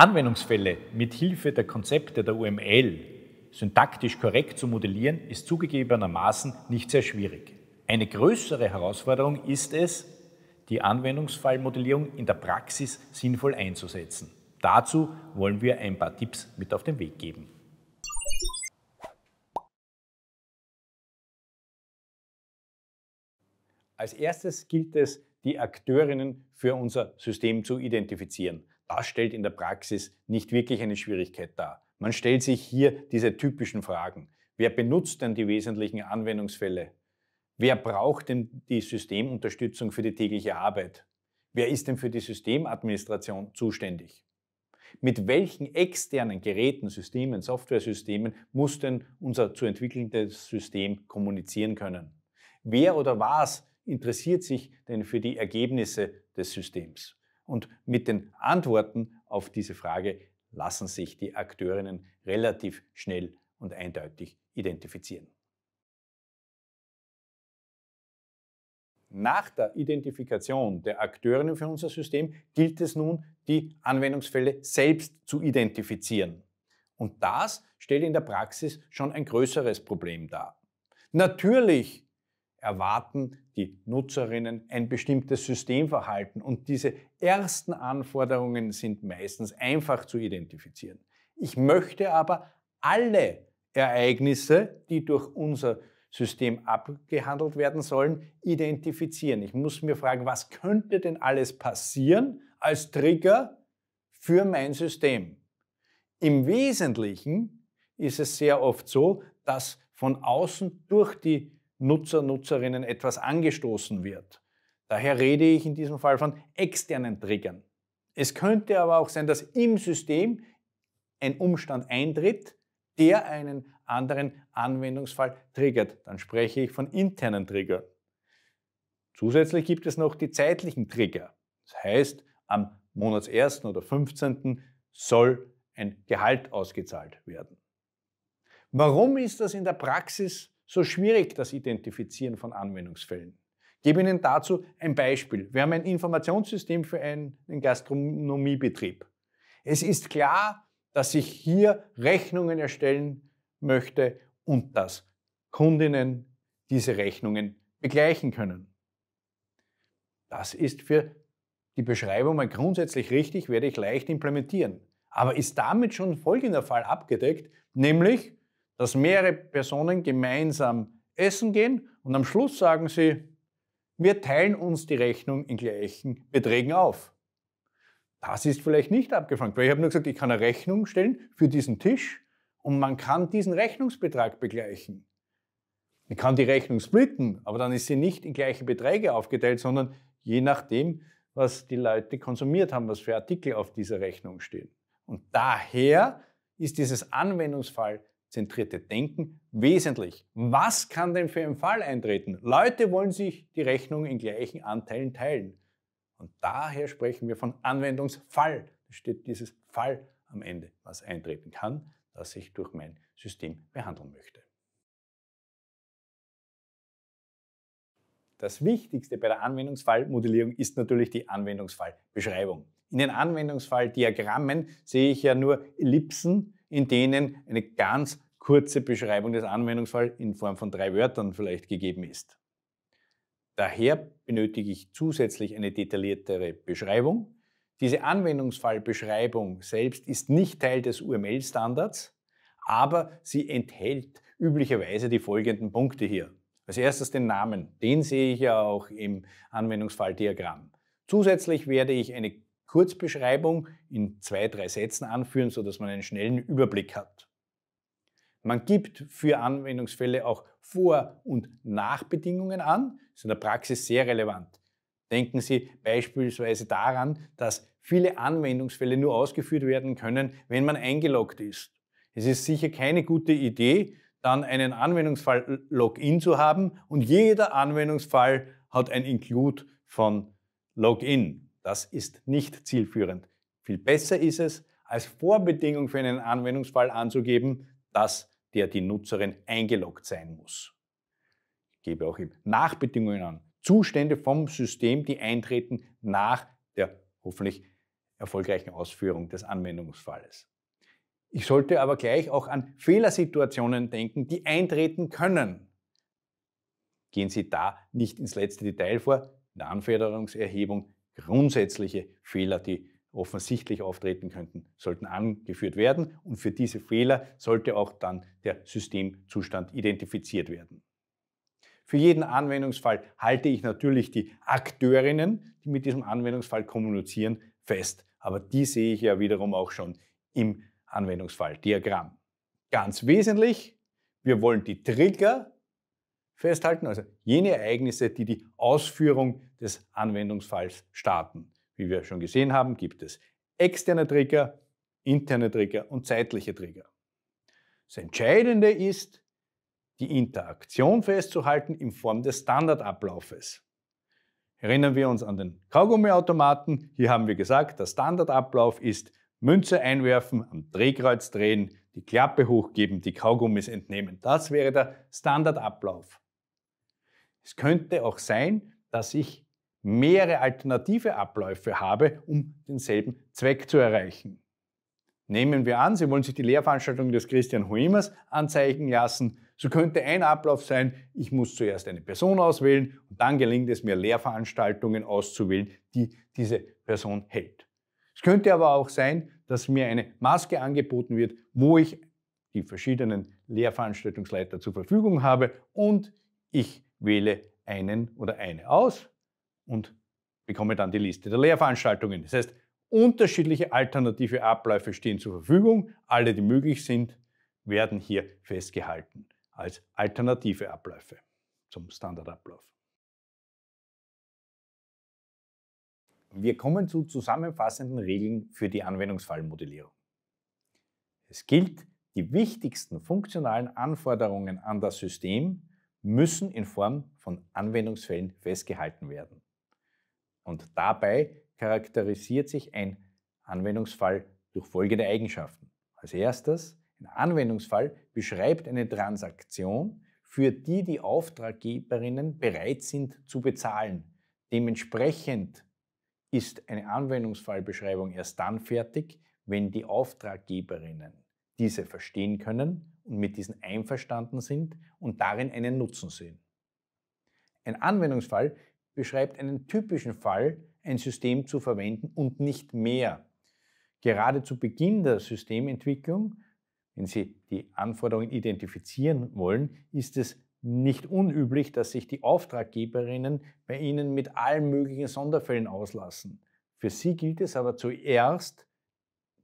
Anwendungsfälle mit Hilfe der Konzepte der UML syntaktisch korrekt zu modellieren, ist zugegebenermaßen nicht sehr schwierig. Eine größere Herausforderung ist es, die Anwendungsfallmodellierung in der Praxis sinnvoll einzusetzen. Dazu wollen wir ein paar Tipps mit auf den Weg geben. Als erstes gilt es, die Akteurinnen für unser System zu identifizieren das stellt in der Praxis nicht wirklich eine Schwierigkeit dar. Man stellt sich hier diese typischen Fragen. Wer benutzt denn die wesentlichen Anwendungsfälle? Wer braucht denn die Systemunterstützung für die tägliche Arbeit? Wer ist denn für die Systemadministration zuständig? Mit welchen externen Geräten, Systemen, Softwaresystemen muss denn unser zu entwickelndes System kommunizieren können? Wer oder was interessiert sich denn für die Ergebnisse des Systems? Und mit den Antworten auf diese Frage lassen sich die Akteurinnen relativ schnell und eindeutig identifizieren. Nach der Identifikation der Akteurinnen für unser System gilt es nun, die Anwendungsfälle selbst zu identifizieren. Und das stellt in der Praxis schon ein größeres Problem dar. Natürlich erwarten die Nutzerinnen ein bestimmtes Systemverhalten und diese ersten Anforderungen sind meistens einfach zu identifizieren. Ich möchte aber alle Ereignisse, die durch unser System abgehandelt werden sollen, identifizieren. Ich muss mir fragen, was könnte denn alles passieren als Trigger für mein System? Im Wesentlichen ist es sehr oft so, dass von außen durch die Nutzer, Nutzerinnen etwas angestoßen wird. Daher rede ich in diesem Fall von externen Triggern. Es könnte aber auch sein, dass im System ein Umstand eintritt, der einen anderen Anwendungsfall triggert. Dann spreche ich von internen Triggern. Zusätzlich gibt es noch die zeitlichen Trigger. Das heißt, am Monats 1. oder 15. soll ein Gehalt ausgezahlt werden. Warum ist das in der Praxis so? so schwierig das Identifizieren von Anwendungsfällen? Ich gebe Ihnen dazu ein Beispiel. Wir haben ein Informationssystem für einen Gastronomiebetrieb. Es ist klar, dass ich hier Rechnungen erstellen möchte und dass Kundinnen diese Rechnungen begleichen können. Das ist für die Beschreibung mal grundsätzlich richtig, werde ich leicht implementieren. Aber ist damit schon folgender Fall abgedeckt, nämlich dass mehrere Personen gemeinsam essen gehen und am Schluss sagen sie, wir teilen uns die Rechnung in gleichen Beträgen auf. Das ist vielleicht nicht abgefangen, weil ich habe nur gesagt, ich kann eine Rechnung stellen für diesen Tisch und man kann diesen Rechnungsbetrag begleichen. Ich kann die Rechnung splitten, aber dann ist sie nicht in gleiche Beträge aufgeteilt, sondern je nachdem, was die Leute konsumiert haben, was für Artikel auf dieser Rechnung stehen. Und daher ist dieses Anwendungsfall zentrierte Denken wesentlich. Was kann denn für einen Fall eintreten? Leute wollen sich die Rechnung in gleichen Anteilen teilen. Und daher sprechen wir von Anwendungsfall. Da steht dieses Fall am Ende, was eintreten kann, das ich durch mein System behandeln möchte. Das Wichtigste bei der Anwendungsfallmodellierung ist natürlich die Anwendungsfallbeschreibung. In den Anwendungsfalldiagrammen sehe ich ja nur Ellipsen, in denen eine ganz kurze Beschreibung des Anwendungsfalls in Form von drei Wörtern vielleicht gegeben ist. Daher benötige ich zusätzlich eine detailliertere Beschreibung. Diese Anwendungsfallbeschreibung selbst ist nicht Teil des UML-Standards, aber sie enthält üblicherweise die folgenden Punkte hier. Als erstes den Namen, den sehe ich ja auch im Anwendungsfalldiagramm. Zusätzlich werde ich eine Kurzbeschreibung in zwei, drei Sätzen anführen, sodass man einen schnellen Überblick hat. Man gibt für Anwendungsfälle auch Vor- und Nachbedingungen an, das ist in der Praxis sehr relevant. Denken Sie beispielsweise daran, dass viele Anwendungsfälle nur ausgeführt werden können, wenn man eingeloggt ist. Es ist sicher keine gute Idee, dann einen Anwendungsfall Login zu haben und jeder Anwendungsfall hat ein Include von Login. Das ist nicht zielführend. Viel besser ist es, als Vorbedingung für einen Anwendungsfall anzugeben, dass der die Nutzerin eingeloggt sein muss. Ich gebe auch eben Nachbedingungen an. Zustände vom System, die eintreten nach der hoffentlich erfolgreichen Ausführung des Anwendungsfalles. Ich sollte aber gleich auch an Fehlersituationen denken, die eintreten können. Gehen Sie da nicht ins letzte Detail vor. In der Anforderungserhebung grundsätzliche Fehler, die offensichtlich auftreten könnten, sollten angeführt werden. Und für diese Fehler sollte auch dann der Systemzustand identifiziert werden. Für jeden Anwendungsfall halte ich natürlich die Akteurinnen, die mit diesem Anwendungsfall kommunizieren, fest. Aber die sehe ich ja wiederum auch schon im Anwendungsfalldiagramm. Ganz wesentlich, wir wollen die Trigger festhalten, also jene Ereignisse, die die Ausführung des Anwendungsfalls starten. Wie wir schon gesehen haben, gibt es externe Trigger, interne Trigger und zeitliche Trigger. Das Entscheidende ist, die Interaktion festzuhalten in Form des Standardablaufes. Erinnern wir uns an den Kaugummiautomaten. Hier haben wir gesagt, der Standardablauf ist Münze einwerfen, am Drehkreuz drehen, die Klappe hochgeben, die Kaugummis entnehmen. Das wäre der Standardablauf. Es könnte auch sein, dass ich mehrere alternative Abläufe habe, um denselben Zweck zu erreichen. Nehmen wir an, Sie wollen sich die Lehrveranstaltung des Christian Huimers anzeigen lassen. So könnte ein Ablauf sein, ich muss zuerst eine Person auswählen und dann gelingt es mir, Lehrveranstaltungen auszuwählen, die diese Person hält. Es könnte aber auch sein, dass mir eine Maske angeboten wird, wo ich die verschiedenen Lehrveranstaltungsleiter zur Verfügung habe und ich wähle einen oder eine aus und bekomme dann die Liste der Lehrveranstaltungen. Das heißt, unterschiedliche alternative Abläufe stehen zur Verfügung. Alle, die möglich sind, werden hier festgehalten als alternative Abläufe zum Standardablauf. Wir kommen zu zusammenfassenden Regeln für die Anwendungsfallmodellierung. Es gilt, die wichtigsten funktionalen Anforderungen an das System müssen in Form von Anwendungsfällen festgehalten werden. Und dabei charakterisiert sich ein Anwendungsfall durch folgende Eigenschaften. Als erstes, ein Anwendungsfall beschreibt eine Transaktion, für die die Auftraggeberinnen bereit sind zu bezahlen. Dementsprechend ist eine Anwendungsfallbeschreibung erst dann fertig, wenn die Auftraggeberinnen diese verstehen können und mit diesen einverstanden sind und darin einen Nutzen sehen. Ein Anwendungsfall beschreibt einen typischen Fall, ein System zu verwenden und nicht mehr. Gerade zu Beginn der Systementwicklung, wenn Sie die Anforderungen identifizieren wollen, ist es nicht unüblich, dass sich die Auftraggeberinnen bei Ihnen mit allen möglichen Sonderfällen auslassen. Für Sie gilt es aber zuerst,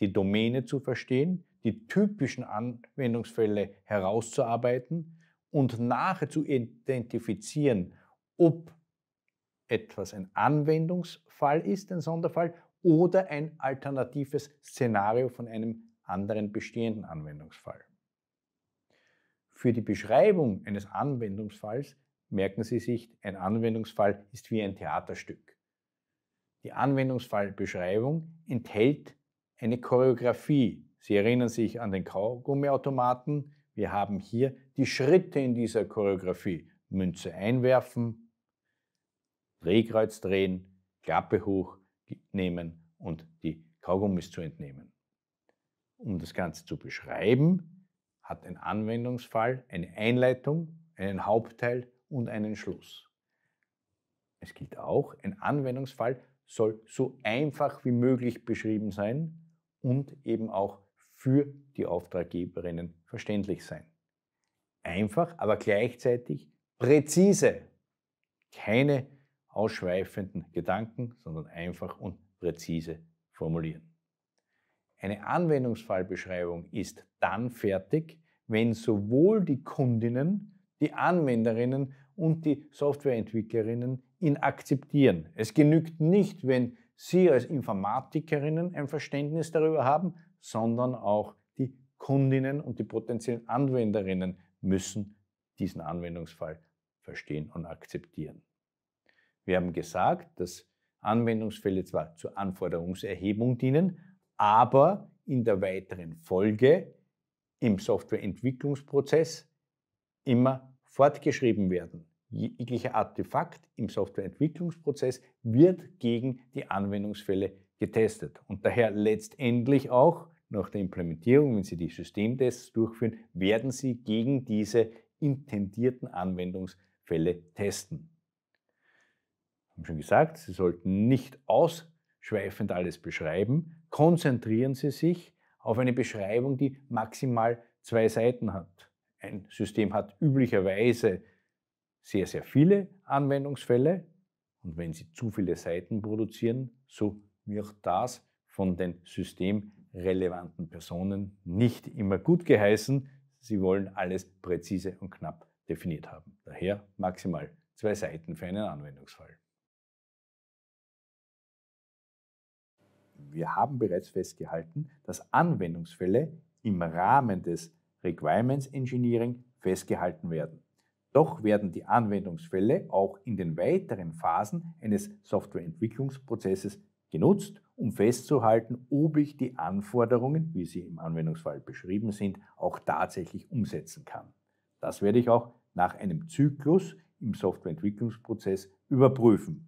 die Domäne zu verstehen die typischen Anwendungsfälle herauszuarbeiten und nachher zu identifizieren, ob etwas ein Anwendungsfall ist, ein Sonderfall, oder ein alternatives Szenario von einem anderen bestehenden Anwendungsfall. Für die Beschreibung eines Anwendungsfalls merken Sie sich, ein Anwendungsfall ist wie ein Theaterstück. Die Anwendungsfallbeschreibung enthält eine Choreografie, Sie erinnern sich an den Kaugummiautomaten. Wir haben hier die Schritte in dieser Choreografie. Münze einwerfen, Drehkreuz drehen, Klappe hochnehmen und die Kaugummis zu entnehmen. Um das Ganze zu beschreiben, hat ein Anwendungsfall eine Einleitung, einen Hauptteil und einen Schluss. Es gilt auch, ein Anwendungsfall soll so einfach wie möglich beschrieben sein und eben auch für die Auftraggeberinnen verständlich sein. Einfach, aber gleichzeitig präzise. Keine ausschweifenden Gedanken, sondern einfach und präzise formulieren. Eine Anwendungsfallbeschreibung ist dann fertig, wenn sowohl die Kundinnen, die Anwenderinnen und die Softwareentwicklerinnen ihn akzeptieren. Es genügt nicht, wenn Sie als Informatikerinnen ein Verständnis darüber haben, sondern auch die Kundinnen und die potenziellen Anwenderinnen müssen diesen Anwendungsfall verstehen und akzeptieren. Wir haben gesagt, dass Anwendungsfälle zwar zur Anforderungserhebung dienen, aber in der weiteren Folge im Softwareentwicklungsprozess immer fortgeschrieben werden. Jeglicher Artefakt im Softwareentwicklungsprozess wird gegen die Anwendungsfälle getestet und daher letztendlich auch nach der Implementierung, wenn Sie die Systemtests durchführen, werden Sie gegen diese intendierten Anwendungsfälle testen. Ich habe schon gesagt, Sie sollten nicht ausschweifend alles beschreiben. Konzentrieren Sie sich auf eine Beschreibung, die maximal zwei Seiten hat. Ein System hat üblicherweise sehr, sehr viele Anwendungsfälle und wenn Sie zu viele Seiten produzieren, so wird das von den systemrelevanten Personen nicht immer gut geheißen. Sie wollen alles präzise und knapp definiert haben. Daher maximal zwei Seiten für einen Anwendungsfall. Wir haben bereits festgehalten, dass Anwendungsfälle im Rahmen des Requirements Engineering festgehalten werden. Doch werden die Anwendungsfälle auch in den weiteren Phasen eines Softwareentwicklungsprozesses genutzt, um festzuhalten, ob ich die Anforderungen, wie sie im Anwendungsfall beschrieben sind, auch tatsächlich umsetzen kann. Das werde ich auch nach einem Zyklus im Softwareentwicklungsprozess überprüfen.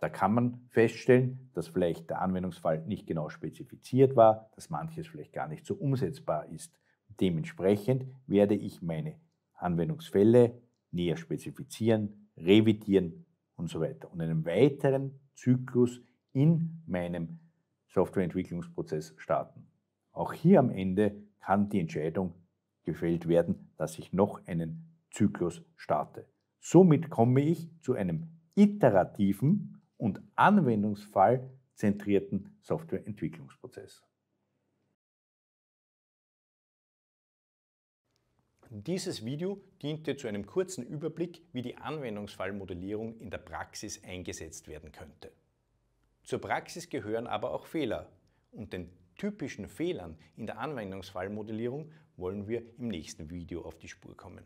Da kann man feststellen, dass vielleicht der Anwendungsfall nicht genau spezifiziert war, dass manches vielleicht gar nicht so umsetzbar ist. Dementsprechend werde ich meine Anwendungsfälle näher spezifizieren, revidieren und so weiter. Und einen weiteren Zyklus in meinem Softwareentwicklungsprozess starten. Auch hier am Ende kann die Entscheidung gefällt werden, dass ich noch einen Zyklus starte. Somit komme ich zu einem iterativen und anwendungsfallzentrierten Softwareentwicklungsprozess. Dieses Video diente zu einem kurzen Überblick, wie die Anwendungsfallmodellierung in der Praxis eingesetzt werden könnte. Zur Praxis gehören aber auch Fehler und den typischen Fehlern in der Anwendungsfallmodellierung wollen wir im nächsten Video auf die Spur kommen.